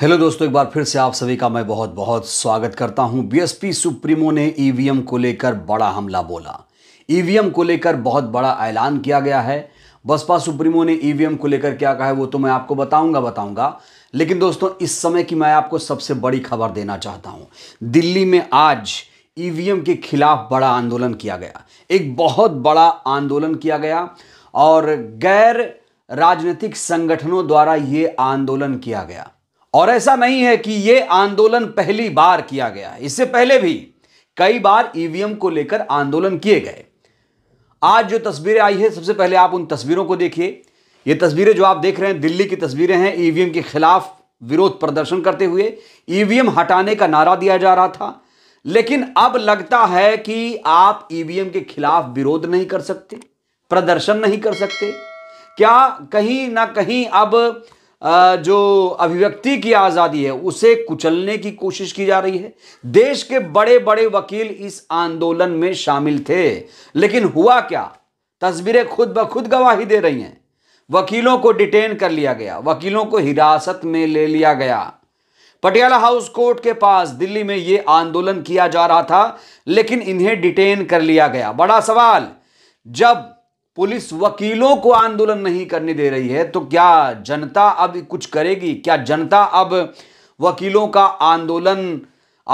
hello दोस्तों एक बार फिर से आप सभी का मैं बहुत बहुत स्वागत करता हूं बीएसपी सुप्रीमो ने ईवीएम e को लेकर बड़ा हमला बोला ईवीएम e को लेकर बहुत बड़ा ऐलान किया गया है बसपा सुप्रीमो ने ईवीएम e को लेकर क्या कहा है वो तो मैं आपको बताऊंगा बताऊंगा लेकिन दोस्तों इस समय की मैं आपको सबसे बड़ी खबर देना चाहता हूँ दिल्ली में आज ई के खिलाफ बड़ा आंदोलन किया गया एक बहुत बड़ा आंदोलन किया गया और गैर राजनीतिक संगठनों द्वारा ये आंदोलन किया गया और ऐसा नहीं है कि ये आंदोलन पहली बार किया गया है इससे पहले भी कई बार ईवीएम को लेकर आंदोलन किए गए आज जो तस्वीरें आई है सबसे पहले आप उन तस्वीरों को देखिए ये तस्वीरें जो आप देख रहे हैं दिल्ली की तस्वीरें हैं ईवीएम के खिलाफ विरोध प्रदर्शन करते हुए ईवीएम हटाने का नारा दिया जा रहा था लेकिन अब लगता है कि आप ईवीएम के खिलाफ विरोध नहीं कर सकते प्रदर्शन नहीं कर सकते क्या कहीं ना कहीं अब जो अभिव्यक्ति की आज़ादी है उसे कुचलने की कोशिश की जा रही है देश के बड़े बड़े वकील इस आंदोलन में शामिल थे लेकिन हुआ क्या तस्वीरें खुद ब खुद गवाही दे रही हैं वकीलों को डिटेन कर लिया गया वकीलों को हिरासत में ले लिया गया पटियाला हाउस कोर्ट के पास दिल्ली में ये आंदोलन किया जा रहा था लेकिन इन्हें डिटेन कर लिया गया बड़ा सवाल जब पुलिस वकीलों को आंदोलन नहीं करने दे रही है तो क्या जनता अब कुछ करेगी क्या जनता अब वकीलों का आंदोलन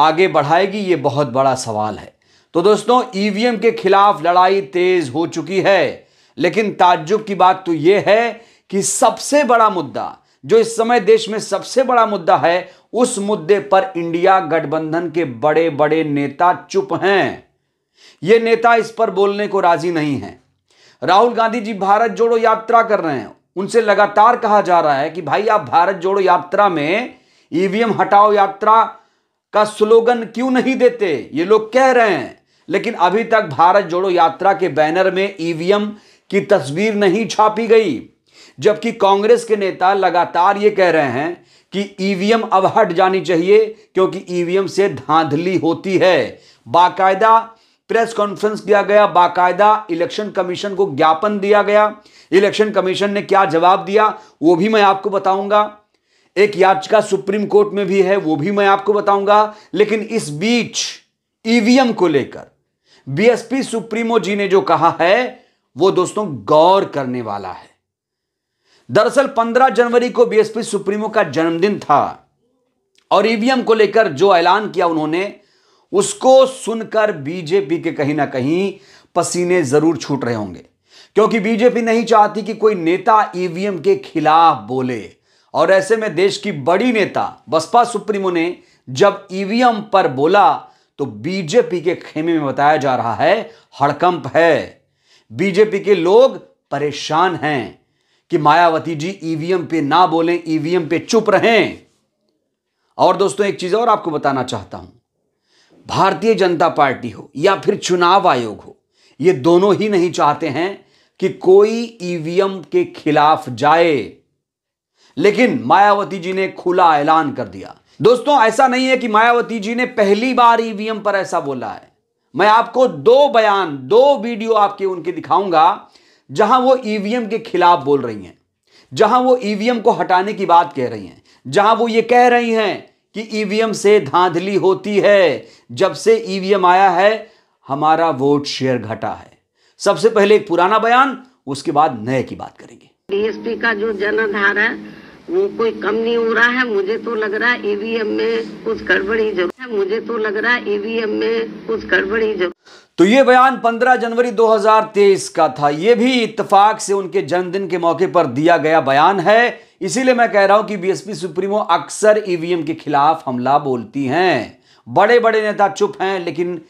आगे बढ़ाएगी ये बहुत बड़ा सवाल है तो दोस्तों ईवीएम के खिलाफ लड़ाई तेज हो चुकी है लेकिन ताज्जुब की बात तो यह है कि सबसे बड़ा मुद्दा जो इस समय देश में सबसे बड़ा मुद्दा है उस मुद्दे पर इंडिया गठबंधन के बड़े बड़े नेता चुप हैं ये नेता इस पर बोलने को राजी नहीं हैं राहुल गांधी जी भारत जोड़ो यात्रा कर रहे हैं उनसे लगातार कहा जा रहा है कि भाई आप भारत जोड़ो यात्रा में ईवीएम हटाओ यात्रा का स्लोगन क्यों नहीं देते ये लोग कह रहे हैं लेकिन अभी तक भारत जोड़ो यात्रा के बैनर में ईवीएम की तस्वीर नहीं छापी गई जबकि कांग्रेस के नेता लगातार ये कह रहे हैं कि ईवीएम अब हट जानी चाहिए क्योंकि ईवीएम से धांधली होती है बाकायदा प्रेस कॉन्फ्रेंस किया गया बाकायदा इलेक्शन कमीशन को ज्ञापन दिया गया इलेक्शन कमीशन ने क्या जवाब दिया वो भी मैं आपको बताऊंगा एक याचिका सुप्रीम कोर्ट में भी है वो भी मैं आपको बताऊंगा लेकिन इस बीच ईवीएम को लेकर बीएसपी सुप्रीमो जी ने जो कहा है वो दोस्तों गौर करने वाला है दरअसल 15 जनवरी को बीएसपी सुप्रीमो का जन्मदिन था और ईवीएम को लेकर जो ऐलान किया उन्होंने उसको सुनकर बीजेपी के कहीं ना कहीं पसीने जरूर छूट रहे होंगे क्योंकि बीजेपी नहीं चाहती कि कोई नेता ईवीएम के खिलाफ बोले और ऐसे में देश की बड़ी नेता बसपा सुप्रीमो ने जब ईवीएम पर बोला तो बीजेपी के खेमे में बताया जा रहा है हड़कंप है बीजेपी के लोग परेशान हैं कि मायावती जी ईवीएम पे ना बोलें ईवीएम पे चुप रहें और दोस्तों एक चीज और आपको बताना चाहता हूं भारतीय जनता पार्टी हो या फिर चुनाव आयोग हो ये दोनों ही नहीं चाहते हैं कि कोई ईवीएम के खिलाफ जाए लेकिन मायावती जी ने खुला ऐलान कर दिया दोस्तों ऐसा नहीं है कि मायावती जी ने पहली बार ईवीएम पर ऐसा बोला है मैं आपको दो बयान दो वीडियो आपके उनके दिखाऊंगा जहां वो ईवीएम के खिलाफ बोल रही हैं जहां वो ईवीएम को हटाने की बात कह रही हैं जहां वो ये कह रही हैं कि ईवीएम से धांधली होती है जब से ईवीएम आया है हमारा वोट शेयर घटा है सबसे पहले एक पुराना बयान उसके बाद नए की बात करेंगे डीएसपी का जो जनाधार है वो कोई कम नहीं हो रहा है मुझे तो लग रहा है ईवीएम में कुछ गड़बड़ी जरूर है मुझे तो लग रहा है ईवीएम में कुछ गड़बड़ी जरूर तो ये बयान 15 जनवरी 2023 का था ये भी इतफाक से उनके जन्मदिन के मौके पर दिया गया बयान है इसीलिए मैं कह रहा हूं कि बीएसपी सुप्रीमो अक्सर ईवीएम e के खिलाफ हमला बोलती हैं बड़े बड़े नेता चुप हैं लेकिन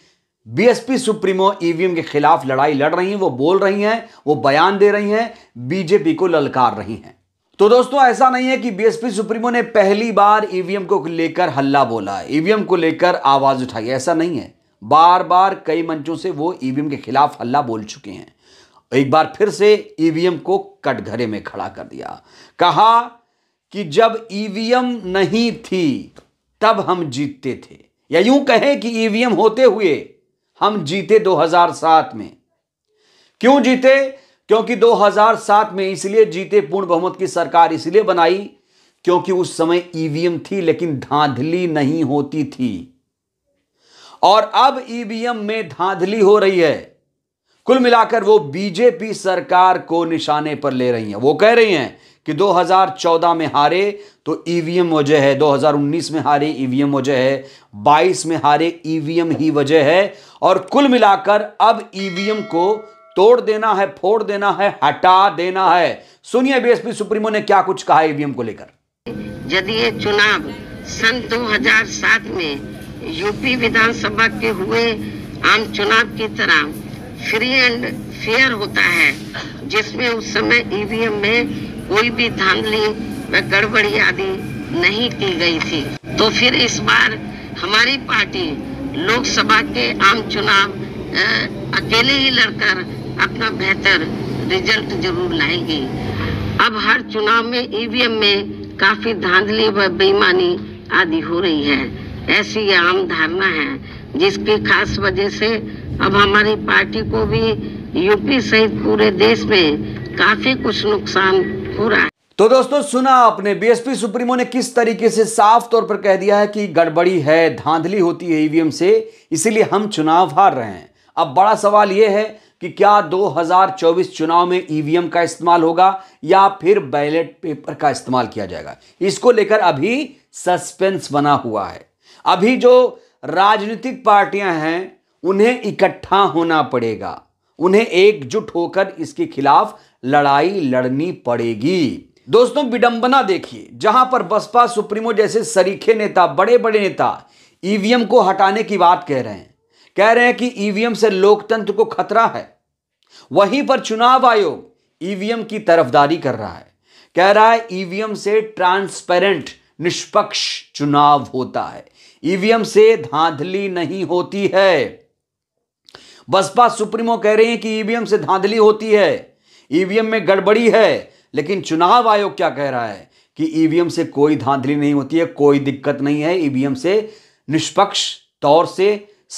बीएसपी सुप्रीमो ईवीएम के खिलाफ लड़ाई लड़ रही हैं वो बोल रही हैं वो बयान दे रही हैं बीजेपी को ललकार रही हैं तो दोस्तों ऐसा नहीं है कि बीएसपी सुप्रीमो ने पहली बार ईवीएम e को लेकर हल्ला बोला ईवीएम e को लेकर आवाज उठाई ऐसा नहीं है बार बार कई मंचों से वो ईवीएम के खिलाफ हल्ला बोल चुके हैं एक बार फिर से ईवीएम को कटघरे में खड़ा कर दिया कहा कि जब ईवीएम नहीं थी तब हम जीतते थे या यूं कहें कि ईवीएम होते हुए हम जीते 2007 में क्यों जीते क्योंकि 2007 में इसलिए जीते पूर्ण बहुमत की सरकार इसलिए बनाई क्योंकि उस समय ईवीएम थी लेकिन धांधली नहीं होती थी और अब ईवीएम में धांधली हो रही है कुल मिलाकर वो बीजेपी सरकार को निशाने पर ले रही हैं वो कह रही हैं कि 2014 में हारे तो ईवीएम वजह है 2019 में हारे ईवीएम वजह है 22 में हारे ईवीएम ही वजह है और कुल मिलाकर अब ईवीएम को तोड़ देना है फोड़ देना है हटा देना है सुनिए बीएसपी सुप्रीमो ने क्या कुछ कहा ईवीएम को लेकर यदि ये चुनाव सन 2007 में यूपी विधानसभा के हुए आम चुनाव की तरह फ्री एंड फेयर होता है जिसमें उस समय ईवीएम e में कोई भी धांधली व गड़बड़ी आदि नहीं की गई थी तो फिर इस बार हमारी पार्टी लोकसभा के आम चुनाव अकेले ही लड़कर अपना बेहतर रिजल्ट जरूर लाएगी अब हर चुनाव में ईवीएम e में काफी धांधली व बेईमानी आदि हो रही है ऐसी आम धारणा है जिसकी खास वजह से अब हमारी पार्टी को भी यूपी सहित पूरे देश में काफी कुछ नुकसान हो रहा है तो दोस्तों सुना आपने बीएसपी सुप्रीमो ने किस तरीके से साफ तौर पर कह दिया है कि गड़बड़ी है धांधली होती है ईवीएम e से इसीलिए हम चुनाव हार रहे हैं अब बड़ा सवाल यह है कि क्या 2024 चुनाव में ईवीएम e का इस्तेमाल होगा या फिर बैलेट पेपर का इस्तेमाल किया जाएगा इसको लेकर अभी सस्पेंस बना हुआ है अभी जो राजनीतिक पार्टियां हैं उन्हें इकट्ठा होना पड़ेगा उन्हें एकजुट होकर इसके खिलाफ लड़ाई लड़नी पड़ेगी दोस्तों विडंबना देखिए जहां पर बसपा सुप्रीमो जैसे सरीखे नेता बड़े बड़े नेता ईवीएम को हटाने की बात कह रहे हैं कह रहे हैं कि ईवीएम से लोकतंत्र को खतरा है वहीं पर चुनाव आयोग ईवीएम की तरफदारी कर रहा है कह रहा है ईवीएम से ट्रांसपेरेंट निष्पक्ष चुनाव होता है ईवीएम से धांधली नहीं होती है बसपा सुप्रीमो कह रही है कि ईवीएम से धांधली होती है ईवीएम में गड़बड़ी है लेकिन चुनाव आयोग क्या कह रहा है कि ईवीएम से कोई धांधली नहीं होती है कोई दिक्कत नहीं है ईवीएम से निष्पक्ष तौर से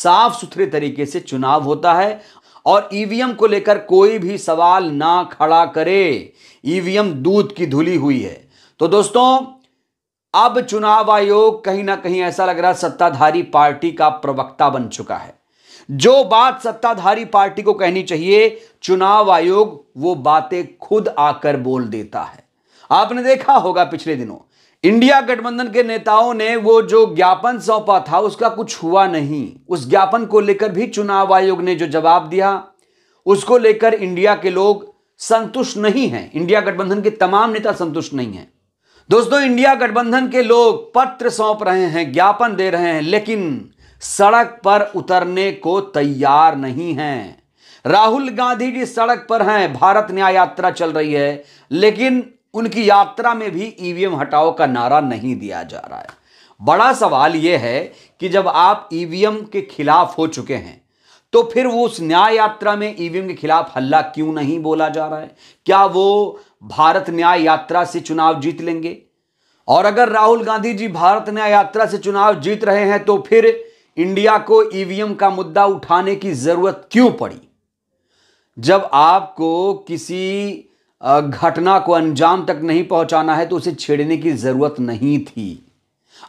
साफ सुथरे तरीके से चुनाव होता है और ईवीएम को लेकर कोई भी सवाल ना खड़ा करे ईवीएम दूध की धुली हुई है तो दोस्तों अब चुनाव आयोग कहीं ना कहीं ऐसा लग रहा है सत्ताधारी पार्टी का प्रवक्ता बन चुका है जो बात सत्ताधारी पार्टी को कहनी चाहिए चुनाव आयोग वो बातें खुद आकर बोल देता है आपने देखा होगा पिछले दिनों इंडिया गठबंधन के नेताओं ने वो जो ज्ञापन सौंपा था उसका कुछ हुआ नहीं उस ज्ञापन को लेकर भी चुनाव आयोग ने जो जवाब दिया उसको लेकर इंडिया के लोग संतुष्ट नहीं हैं इंडिया गठबंधन के तमाम नेता संतुष्ट नहीं हैं दोस्तों इंडिया गठबंधन के लोग पत्र सौंप रहे हैं ज्ञापन दे रहे हैं लेकिन सड़क पर उतरने को तैयार नहीं हैं राहुल गांधी जी सड़क पर हैं भारत न्याय यात्रा चल रही है लेकिन उनकी यात्रा में भी ईवीएम हटाओ का नारा नहीं दिया जा रहा है बड़ा सवाल यह है कि जब आप ईवीएम के खिलाफ हो चुके हैं तो फिर वो उस न्याय यात्रा में ईवीएम के खिलाफ हल्ला क्यों नहीं बोला जा रहा है क्या वो भारत न्याय यात्रा से चुनाव जीत लेंगे और अगर राहुल गांधी जी भारत न्याय यात्रा से चुनाव जीत रहे हैं तो फिर इंडिया को ईवीएम का मुद्दा उठाने की जरूरत क्यों पड़ी जब आपको किसी घटना को अंजाम तक नहीं पहुंचाना है तो उसे छेड़ने की जरूरत नहीं थी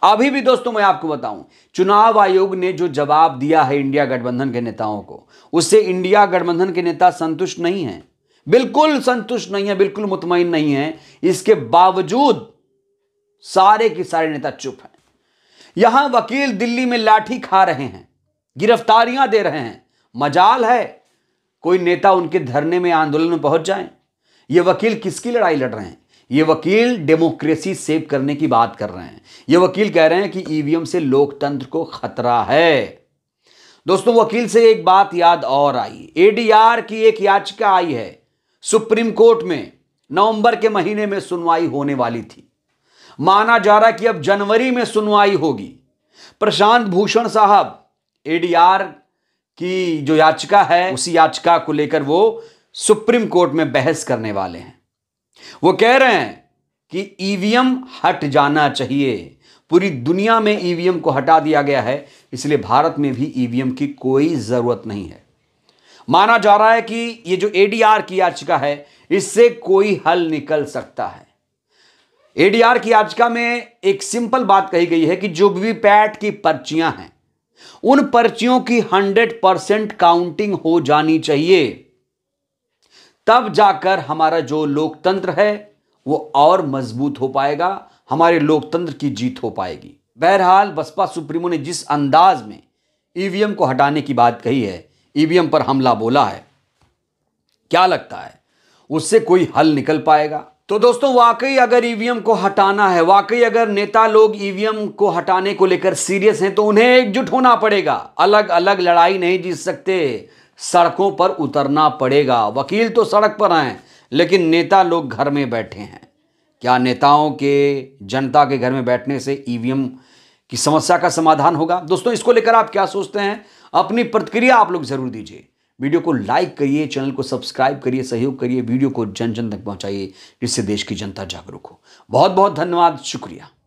अभी भी दोस्तों मैं आपको बताऊं चुनाव आयोग ने जो जवाब दिया है इंडिया गठबंधन के नेताओं को उससे इंडिया गठबंधन के नेता संतुष्ट नहीं हैं बिल्कुल संतुष्ट नहीं है बिल्कुल मुतमिन नहीं है इसके बावजूद सारे के सारे नेता चुप हैं यहां वकील दिल्ली में लाठी खा रहे हैं गिरफ्तारियां दे रहे हैं मजाल है कोई नेता उनके धरने में आंदोलन में पहुंच जाए ये वकील किसकी लड़ाई लड़ रहे हैं ये वकील डेमोक्रेसी सेव करने की बात कर रहे हैं ये वकील कह रहे हैं कि ईवीएम से लोकतंत्र को खतरा है दोस्तों वकील से एक बात याद और आई एडीआर की एक याचिका आई है सुप्रीम कोर्ट में नवंबर के महीने में सुनवाई होने वाली थी माना जा रहा कि अब जनवरी में सुनवाई होगी प्रशांत भूषण साहब एडीआर की जो याचिका है उसी याचिका को लेकर वो सुप्रीम कोर्ट में बहस करने वाले हैं वो कह रहे हैं कि ईवीएम e हट जाना चाहिए पूरी दुनिया में ईवीएम e को हटा दिया गया है इसलिए भारत में भी ईवीएम e की कोई जरूरत नहीं है माना जा रहा है कि ये जो एडीआर की याचिका है इससे कोई हल निकल सकता है एडीआर की याचिका में एक सिंपल बात कही गई है कि जो भी पैट की पर्चियां हैं उन पर्चियों की हंड्रेड परसेंट काउंटिंग हो जानी चाहिए तब जाकर हमारा जो लोकतंत्र है वो और मजबूत हो पाएगा हमारे लोकतंत्र की जीत हो पाएगी बहरहाल बसपा सुप्रीमो ने जिस अंदाज में ईवीएम e को हटाने की बात कही है ईवीएम पर हमला बोला है क्या लगता है उससे कोई हल निकल पाएगा तो दोस्तों वाकई अगर ईवीएम को हटाना है वाकई अगर नेता लोग ईवीएम को हटाने को लेकर सीरियस हैं तो उन्हें एकजुट होना पड़ेगा अलग अलग लड़ाई नहीं जीत सकते सड़कों पर उतरना पड़ेगा वकील तो सड़क पर आए लेकिन नेता लोग घर में बैठे हैं क्या नेताओं के जनता के घर में बैठने से ईवीएम की समस्या का समाधान होगा दोस्तों इसको लेकर आप क्या सोचते हैं अपनी प्रतिक्रिया आप लोग जरूर दीजिए वीडियो को लाइक करिए चैनल को सब्सक्राइब करिए सहयोग करिए वीडियो को जन जन तक पहुंचाइए जिससे देश की जनता जागरूक हो बहुत बहुत धन्यवाद शुक्रिया